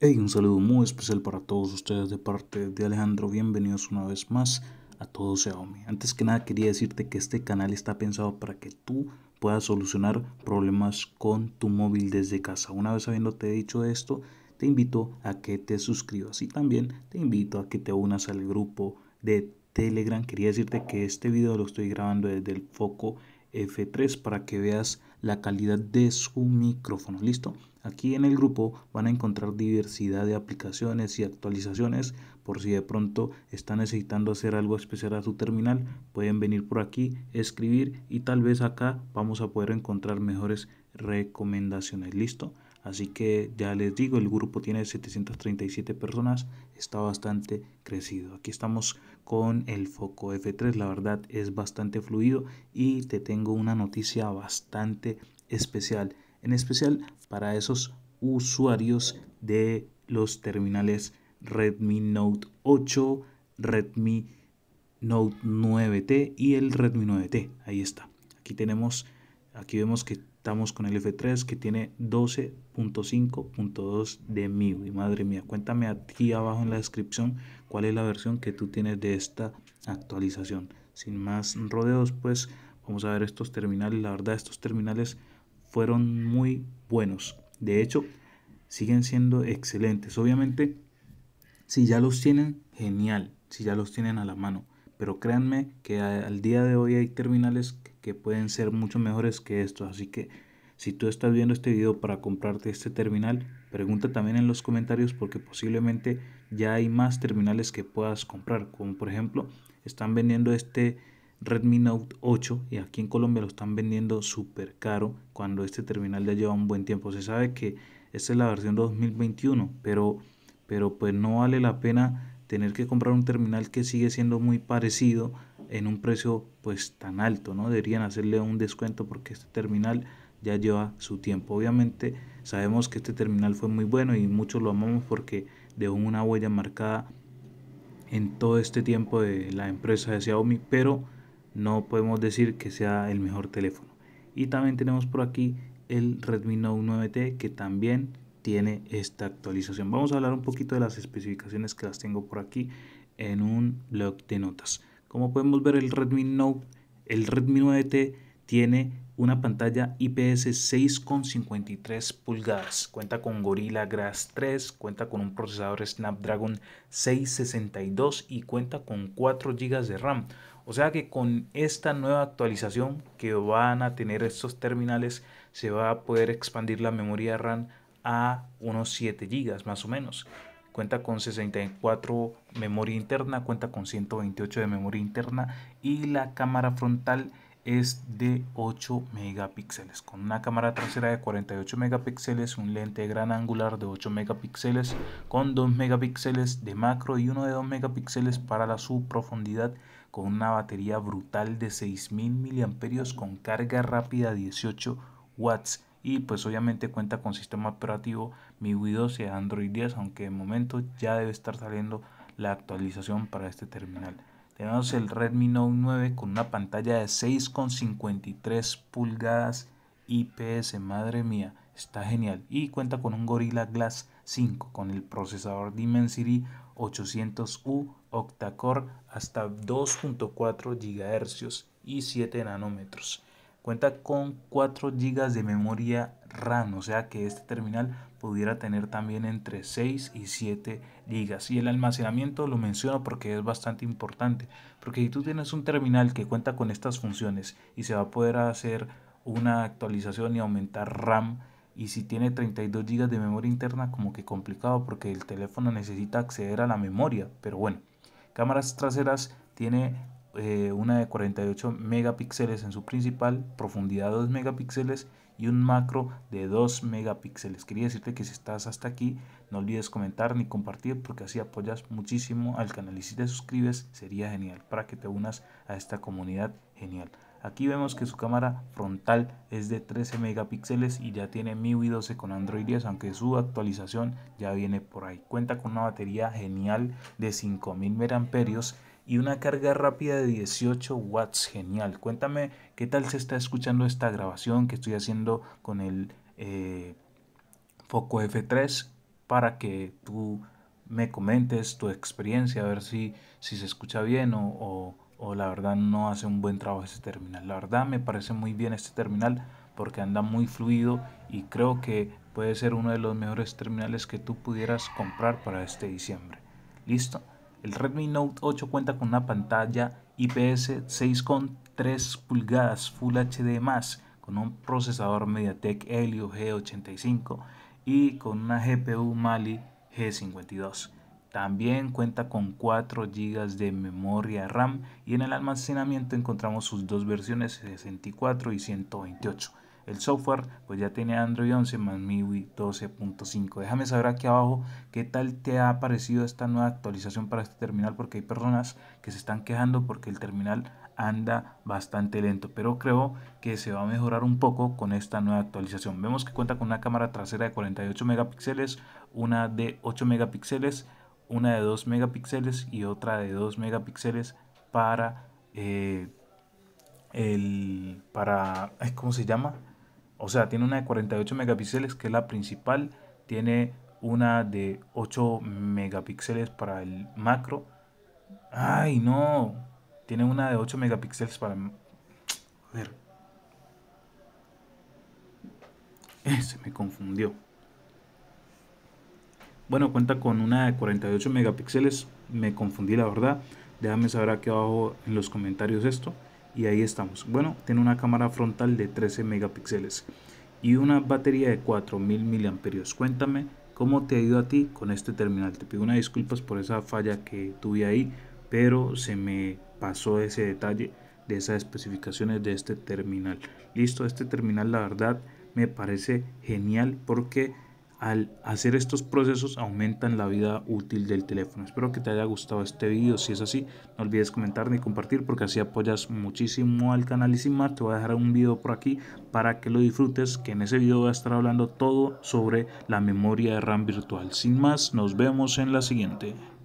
Hey, un saludo muy especial para todos ustedes de parte de Alejandro. Bienvenidos una vez más a Todo Xiaomi. Antes que nada quería decirte que este canal está pensado para que tú puedas solucionar problemas con tu móvil desde casa. Una vez habiéndote dicho esto, te invito a que te suscribas y también te invito a que te unas al grupo de Telegram. Quería decirte que este video lo estoy grabando desde el foco F3 para que veas la calidad de su micrófono. ¿Listo? Aquí en el grupo van a encontrar diversidad de aplicaciones y actualizaciones por si de pronto están necesitando hacer algo especial a su terminal, pueden venir por aquí, escribir y tal vez acá vamos a poder encontrar mejores recomendaciones. ¿Listo? Así que ya les digo, el grupo tiene 737 personas, está bastante crecido. Aquí estamos con el foco F3, la verdad es bastante fluido y te tengo una noticia bastante especial en especial para esos usuarios de los terminales Redmi Note 8, Redmi Note 9T y el Redmi 9T. Ahí está. Aquí tenemos, aquí vemos que estamos con el F3 que tiene 12.5.2 de Y Madre mía, cuéntame aquí abajo en la descripción cuál es la versión que tú tienes de esta actualización. Sin más rodeos, pues vamos a ver estos terminales. La verdad, estos terminales fueron muy buenos. De hecho, siguen siendo excelentes. Obviamente, si ya los tienen, genial, si ya los tienen a la mano. Pero créanme que al día de hoy hay terminales que pueden ser mucho mejores que estos. Así que si tú estás viendo este video para comprarte este terminal, pregunta también en los comentarios porque posiblemente ya hay más terminales que puedas comprar. Como por ejemplo, están vendiendo este Redmi Note 8 y aquí en Colombia lo están vendiendo súper caro cuando este terminal ya lleva un buen tiempo. Se sabe que esta es la versión 2021, pero, pero pues no vale la pena tener que comprar un terminal que sigue siendo muy parecido en un precio pues tan alto, ¿no? Deberían hacerle un descuento porque este terminal ya lleva su tiempo. Obviamente sabemos que este terminal fue muy bueno y muchos lo amamos porque dejó una huella marcada en todo este tiempo de la empresa de Xiaomi, pero no podemos decir que sea el mejor teléfono. Y también tenemos por aquí el Redmi Note 9T que también tiene esta actualización. Vamos a hablar un poquito de las especificaciones que las tengo por aquí en un blog de notas. Como podemos ver el Redmi Note, el Redmi 9T tiene una pantalla IPS 6,53 pulgadas, cuenta con Gorilla Glass 3, cuenta con un procesador Snapdragon 662 y cuenta con 4 GB de RAM, o sea que con esta nueva actualización que van a tener estos terminales se va a poder expandir la memoria RAM a unos 7 GB más o menos. Cuenta con 64 memoria interna, cuenta con 128 de memoria interna y la cámara frontal es de 8 megapíxeles con una cámara trasera de 48 megapíxeles, un lente gran angular de 8 megapíxeles con 2 megapíxeles de macro y uno de 2 megapíxeles para la subprofundidad profundidad con una batería brutal de 6.000 mAh con carga rápida 18 watts y pues obviamente cuenta con sistema operativo MIUI 12 y Android 10 aunque de momento ya debe estar saliendo la actualización para este terminal. Tenemos el Redmi Note 9 con una pantalla de 6,53 pulgadas IPS, madre mía, está genial. Y cuenta con un Gorilla Glass con el procesador Dimensity 800U octacore hasta 2.4 GHz y 7 nanómetros. Cuenta con 4 GB de memoria RAM, o sea que este terminal pudiera tener también entre 6 y 7 GB. Y el almacenamiento lo menciono porque es bastante importante, porque si tú tienes un terminal que cuenta con estas funciones y se va a poder hacer una actualización y aumentar RAM, y si tiene 32 GB de memoria interna como que complicado porque el teléfono necesita acceder a la memoria pero bueno cámaras traseras tiene eh, una de 48 megapíxeles en su principal profundidad 2 megapíxeles y un macro de 2 megapíxeles quería decirte que si estás hasta aquí no olvides comentar ni compartir porque así apoyas muchísimo al canal y si te suscribes sería genial para que te unas a esta comunidad genial Aquí vemos que su cámara frontal es de 13 megapíxeles y ya tiene MIUI 12 con Android 10, aunque su actualización ya viene por ahí. Cuenta con una batería genial de 5000 mAh y una carga rápida de 18 watts, genial. Cuéntame qué tal se está escuchando esta grabación que estoy haciendo con el eh, Foco F3 para que tú me comentes tu experiencia, a ver si, si se escucha bien o o la verdad no hace un buen trabajo este terminal. La verdad me parece muy bien este terminal porque anda muy fluido y creo que puede ser uno de los mejores terminales que tú pudieras comprar para este diciembre. Listo. El Redmi Note 8 cuenta con una pantalla IPS 6,3 pulgadas Full HD+, más con un procesador MediaTek Helio G85 y con una GPU Mali G52. También cuenta con 4 GB de memoria RAM y en el almacenamiento encontramos sus dos versiones 64 y 128. El software pues ya tiene Android 11 más MIUI 12.5. Déjame saber aquí abajo qué tal te ha parecido esta nueva actualización para este terminal porque hay personas que se están quejando porque el terminal anda bastante lento, pero creo que se va a mejorar un poco con esta nueva actualización. Vemos que cuenta con una cámara trasera de 48 megapíxeles, una de 8 megapíxeles una de 2 megapíxeles y otra de 2 megapíxeles para eh, el para cómo se llama o sea tiene una de 48 megapíxeles que es la principal tiene una de 8 megapíxeles para el macro ay no tiene una de 8 megapíxeles para a ver se me confundió bueno, cuenta con una de 48 megapíxeles. Me confundí la verdad. Déjame saber aquí abajo en los comentarios esto. Y ahí estamos. Bueno, tiene una cámara frontal de 13 megapíxeles. Y una batería de 4000 mAh. Cuéntame cómo te ha ido a ti con este terminal. Te pido unas disculpas por esa falla que tuve ahí. Pero se me pasó ese detalle de esas especificaciones de este terminal. Listo, este terminal la verdad me parece genial porque al hacer estos procesos aumentan la vida útil del teléfono. Espero que te haya gustado este video Si es así, no olvides comentar ni compartir porque así apoyas muchísimo al canal y sin más te voy a dejar un video por aquí para que lo disfrutes, que en ese video voy a estar hablando todo sobre la memoria de RAM virtual. Sin más, nos vemos en la siguiente.